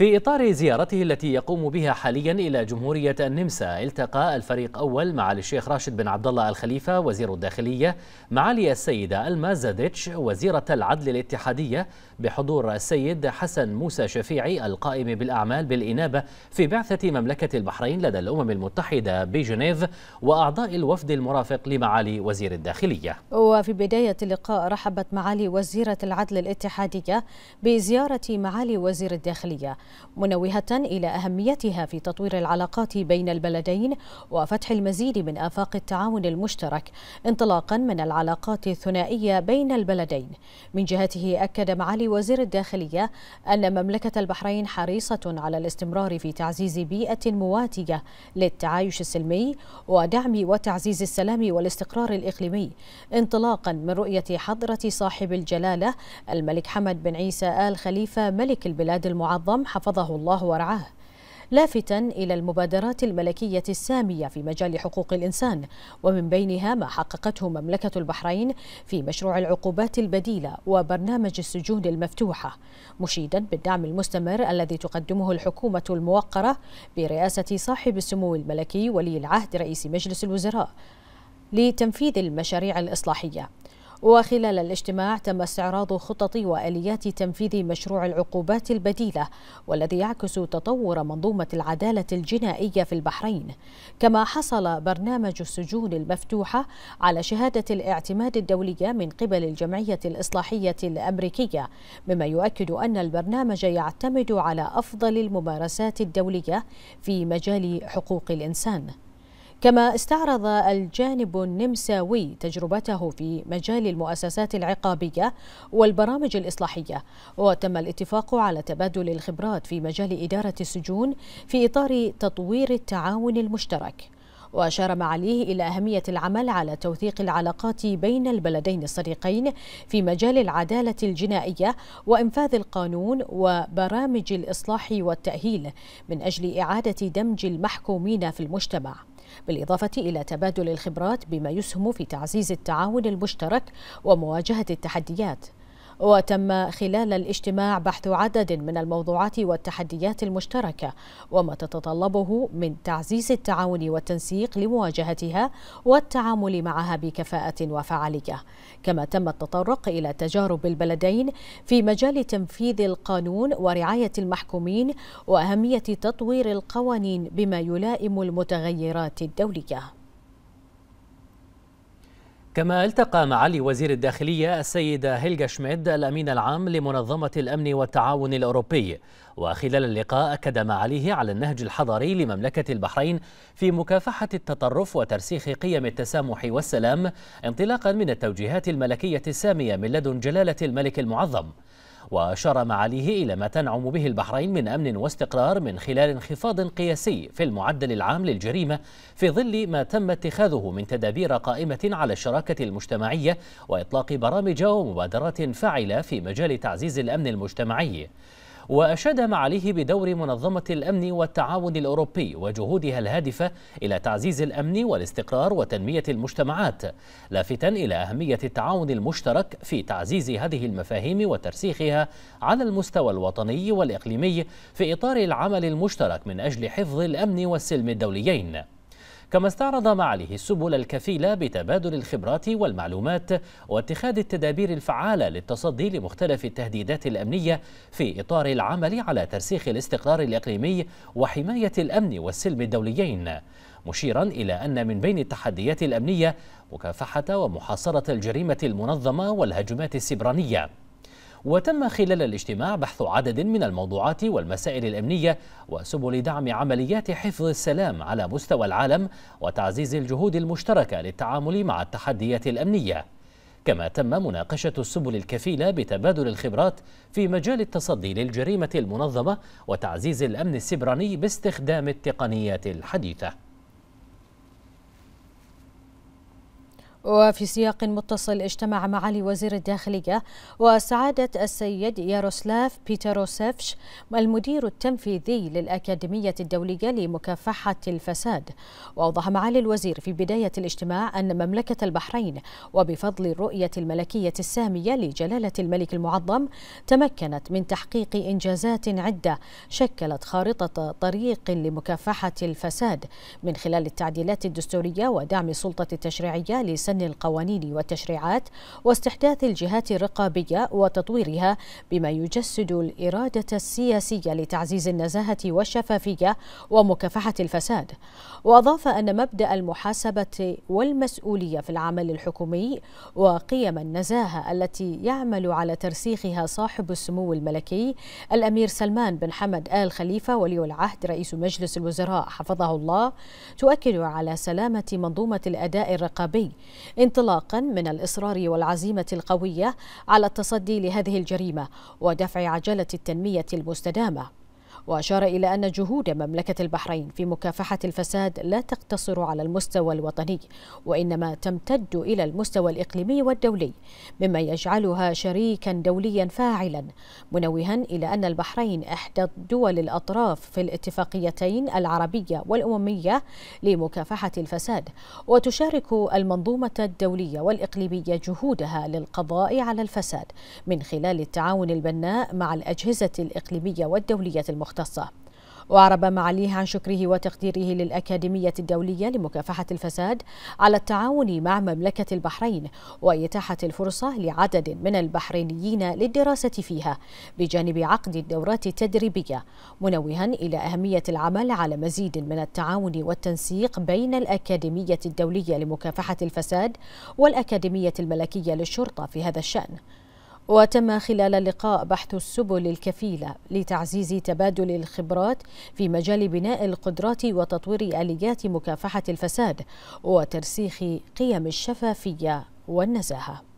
في إطار زيارته التي يقوم بها حاليا إلى جمهورية النمسا التقى الفريق أول معالي الشيخ راشد بن عبد الله الخليفة وزير الداخلية معالي السيدة ألما وزيرة العدل الاتحادية بحضور السيد حسن موسى شفيعي القائم بالأعمال بالإنابة في بعثة مملكة البحرين لدى الأمم المتحدة بجنيف وأعضاء الوفد المرافق لمعالي وزير الداخلية وفي بداية اللقاء رحبت معالي وزيرة العدل الاتحادية بزيارة معالي وزير الداخلية منوهة إلى أهميتها في تطوير العلاقات بين البلدين وفتح المزيد من آفاق التعاون المشترك انطلاقا من العلاقات الثنائية بين البلدين من جهته أكد معالي وزير الداخلية أن مملكة البحرين حريصة على الاستمرار في تعزيز بيئة مواتية للتعايش السلمي ودعم وتعزيز السلام والاستقرار الإقليمي انطلاقا من رؤية حضرة صاحب الجلالة الملك حمد بن عيسى آل خليفة ملك البلاد المعظم حفظه الله ورعاه لافتا إلى المبادرات الملكية السامية في مجال حقوق الإنسان ومن بينها ما حققته مملكة البحرين في مشروع العقوبات البديلة وبرنامج السجون المفتوحة مشيدا بالدعم المستمر الذي تقدمه الحكومة الموقرة برئاسة صاحب السمو الملكي ولي العهد رئيس مجلس الوزراء لتنفيذ المشاريع الإصلاحية وخلال الاجتماع تم استعراض خطط وآليات تنفيذ مشروع العقوبات البديلة والذي يعكس تطور منظومة العدالة الجنائية في البحرين كما حصل برنامج السجون المفتوحة على شهادة الاعتماد الدولية من قبل الجمعية الإصلاحية الأمريكية مما يؤكد أن البرنامج يعتمد على أفضل الممارسات الدولية في مجال حقوق الإنسان كما استعرض الجانب النمساوي تجربته في مجال المؤسسات العقابية والبرامج الإصلاحية وتم الاتفاق على تبادل الخبرات في مجال إدارة السجون في إطار تطوير التعاون المشترك وأشار معاليه إلى أهمية العمل على توثيق العلاقات بين البلدين الصديقين في مجال العدالة الجنائية وإنفاذ القانون وبرامج الإصلاح والتأهيل من أجل إعادة دمج المحكومين في المجتمع بالإضافة إلى تبادل الخبرات بما يسهم في تعزيز التعاون المشترك ومواجهة التحديات وتم خلال الاجتماع بحث عدد من الموضوعات والتحديات المشتركة وما تتطلبه من تعزيز التعاون والتنسيق لمواجهتها والتعامل معها بكفاءة وفعالية كما تم التطرق إلى تجارب البلدين في مجال تنفيذ القانون ورعاية المحكومين وأهمية تطوير القوانين بما يلائم المتغيرات الدولية كما التقى معالي وزير الداخلية السيدة هيلجا شميد الأمين العام لمنظمة الأمن والتعاون الأوروبي وخلال اللقاء أكد معاليه على النهج الحضاري لمملكة البحرين في مكافحة التطرف وترسيخ قيم التسامح والسلام انطلاقا من التوجيهات الملكية السامية من لدن جلالة الملك المعظم وأشار معاليه إلى ما تنعم به البحرين من أمن واستقرار من خلال انخفاض قياسي في المعدل العام للجريمة في ظل ما تم اتخاذه من تدابير قائمة على الشراكة المجتمعية وإطلاق برامج ومبادرات فاعلة في مجال تعزيز الأمن المجتمعي وأشاد معاليه بدور منظمة الأمن والتعاون الأوروبي وجهودها الهادفة إلى تعزيز الأمن والاستقرار وتنمية المجتمعات لافتا إلى أهمية التعاون المشترك في تعزيز هذه المفاهيم وترسيخها على المستوى الوطني والإقليمي في إطار العمل المشترك من أجل حفظ الأمن والسلم الدوليين كما استعرض معاليه السبل الكفيلة بتبادل الخبرات والمعلومات واتخاذ التدابير الفعالة للتصدي لمختلف التهديدات الأمنية في إطار العمل على ترسيخ الاستقرار الإقليمي وحماية الأمن والسلم الدوليين مشيرا إلى أن من بين التحديات الأمنية مكافحة ومحاصرة الجريمة المنظمة والهجمات السبرانية وتم خلال الاجتماع بحث عدد من الموضوعات والمسائل الأمنية وسبل دعم عمليات حفظ السلام على مستوى العالم وتعزيز الجهود المشتركة للتعامل مع التحديات الأمنية كما تم مناقشة السبل الكفيلة بتبادل الخبرات في مجال التصدي للجريمة المنظمة وتعزيز الأمن السبراني باستخدام التقنيات الحديثة وفي سياق متصل اجتمع معالي وزير الداخلية وسعادة السيد ياروسلاف بيتروسيفش المدير التنفيذي للأكاديمية الدولية لمكافحة الفساد وأوضح معالي الوزير في بداية الاجتماع أن مملكة البحرين وبفضل الرؤية الملكية السامية لجلالة الملك المعظم تمكنت من تحقيق إنجازات عدة شكلت خارطة طريق لمكافحة الفساد من خلال التعديلات الدستورية ودعم السلطة التشريعية لسامية سن القوانين والتشريعات واستحداث الجهات الرقابية وتطويرها بما يجسد الإرادة السياسية لتعزيز النزاهة والشفافية ومكافحة الفساد وأضاف أن مبدأ المحاسبة والمسؤولية في العمل الحكومي وقيم النزاهة التي يعمل على ترسيخها صاحب السمو الملكي الأمير سلمان بن حمد آل خليفة ولي العهد رئيس مجلس الوزراء حفظه الله تؤكد على سلامة منظومة الأداء الرقابي انطلاقا من الإصرار والعزيمة القوية على التصدي لهذه الجريمة ودفع عجلة التنمية المستدامة وأشار إلى أن جهود مملكة البحرين في مكافحة الفساد لا تقتصر على المستوى الوطني وإنما تمتد إلى المستوى الإقليمي والدولي مما يجعلها شريكا دوليا فاعلا منوها إلى أن البحرين إحدى الدول الأطراف في الاتفاقيتين العربية والأممية لمكافحة الفساد وتشارك المنظومة الدولية والإقليمية جهودها للقضاء على الفساد من خلال التعاون البناء مع الأجهزة الإقليمية والدولية المختلفة المختصة وأعرب معاليه عن شكره وتقديره للأكاديمية الدولية لمكافحة الفساد على التعاون مع مملكة البحرين وإتاحة الفرصة لعدد من البحرينيين للدراسة فيها بجانب عقد الدورات التدريبية منوها إلى أهمية العمل على مزيد من التعاون والتنسيق بين الأكاديمية الدولية لمكافحة الفساد والأكاديمية الملكية للشرطة في هذا الشأن وتم خلال اللقاء بحث السبل الكفيلة لتعزيز تبادل الخبرات في مجال بناء القدرات وتطوير آليات مكافحة الفساد وترسيخ قيم الشفافية والنزاهة